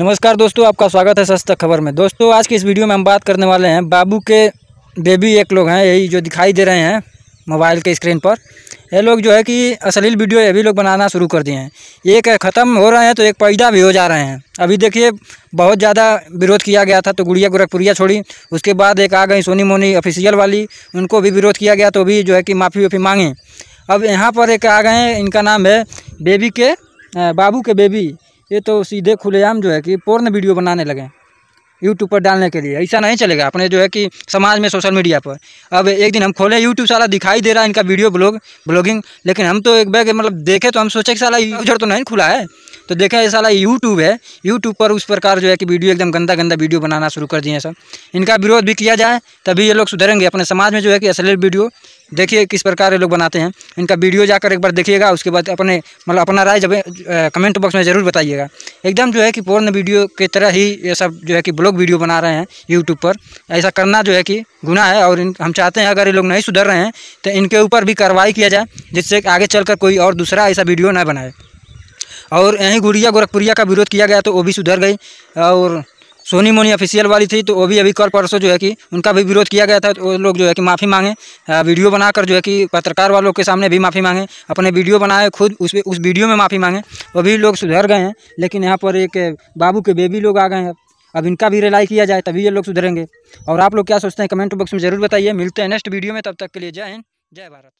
नमस्कार दोस्तों आपका स्वागत है सस्ता खबर में दोस्तों आज की इस वीडियो में हम बात करने वाले हैं बाबू के बेबी एक लोग हैं यही जो दिखाई दे रहे हैं मोबाइल के स्क्रीन पर ये लोग जो है कि असलील वीडियो अभी लोग बनाना शुरू कर दिए हैं एक ख़त्म हो रहे हैं तो एक पैदा भी हो जा रहे हैं अभी देखिए बहुत ज़्यादा विरोध किया गया था तो गुड़िया गोरखपुरिया छोड़ी उसके बाद एक आ गई सोनी मोनी ऑफिशियल वाली उनको भी विरोध किया गया तो भी जो है कि माफ़ी वाफ़ी मांगी अब यहाँ पर एक आ गए इनका नाम है बेबी के बाबू के बेबी ये तो सीधे खुलेआम जो है कि पूर्ण वीडियो बनाने लगे यूट्यूब पर डालने के लिए ऐसा नहीं चलेगा अपने जो है कि समाज में सोशल मीडिया पर अब एक दिन हम खोले यूट्यूब साला दिखाई दे रहा है इनका वीडियो ब्लॉग ब्लॉगिंग लेकिन हम तो एक बैग मतलब देखे तो हम सोचे कि साला यूजर तो नहीं खुला है तो देखा ये साला यूट्यूब है यूट्यूब पर उस प्रकार जो है कि वीडियो एकदम गंदा गंदा वीडियो बनाना शुरू कर दिए हैं सब इनका विरोध भी किया जाए तभी ये लोग सुधरेंगे अपने समाज में जो है कि असली वीडियो देखिए किस प्रकार ये लोग बनाते हैं इनका वीडियो जाकर एक बार देखिएगा उसके बाद अपने मतलब अपना राय जब कमेंट बॉक्स में ज़रूर बताइएगा एकदम जो है कि पूर्ण वीडियो की तरह ही ये सब जो है कि ब्लॉग वीडियो बना रहे हैं यूट्यूब पर ऐसा करना जो है कि गुना है और इन, हम चाहते हैं अगर ये लोग नहीं सुधर रहे हैं तो इनके ऊपर भी कार्रवाई किया जाए जिससे आगे चलकर कोई और दूसरा ऐसा वीडियो ना बनाए और यहीं गुड़िया गोरखपुरिया का विरोध किया गया तो वो भी सुधर गई और सोनी मोनी ऑफिशियल वाली थी तो वो भी अभी कल परसों जो है कि उनका भी विरोध किया गया था तो वो लोग जो है कि माफ़ी मांगे वीडियो बनाकर जो है कि पत्रकार वालों के सामने भी माफ़ी मांगे अपने वीडियो बनाए खुद उस उस वीडियो में माफ़ी मांगे वो भी लोग सुधर गए हैं लेकिन यहाँ पर एक बाबू के बेबी लोग आ गए हैं अब इनका भी रिलाई किया जाए तभी ये लोग सुधरेंगे और आप लोग क्या सोचते हैं कमेंट बॉक्स में जरूर बताइए मिलते हैं नेक्स्ट वीडियो में तब तक के लिए जय हिंद जय भारत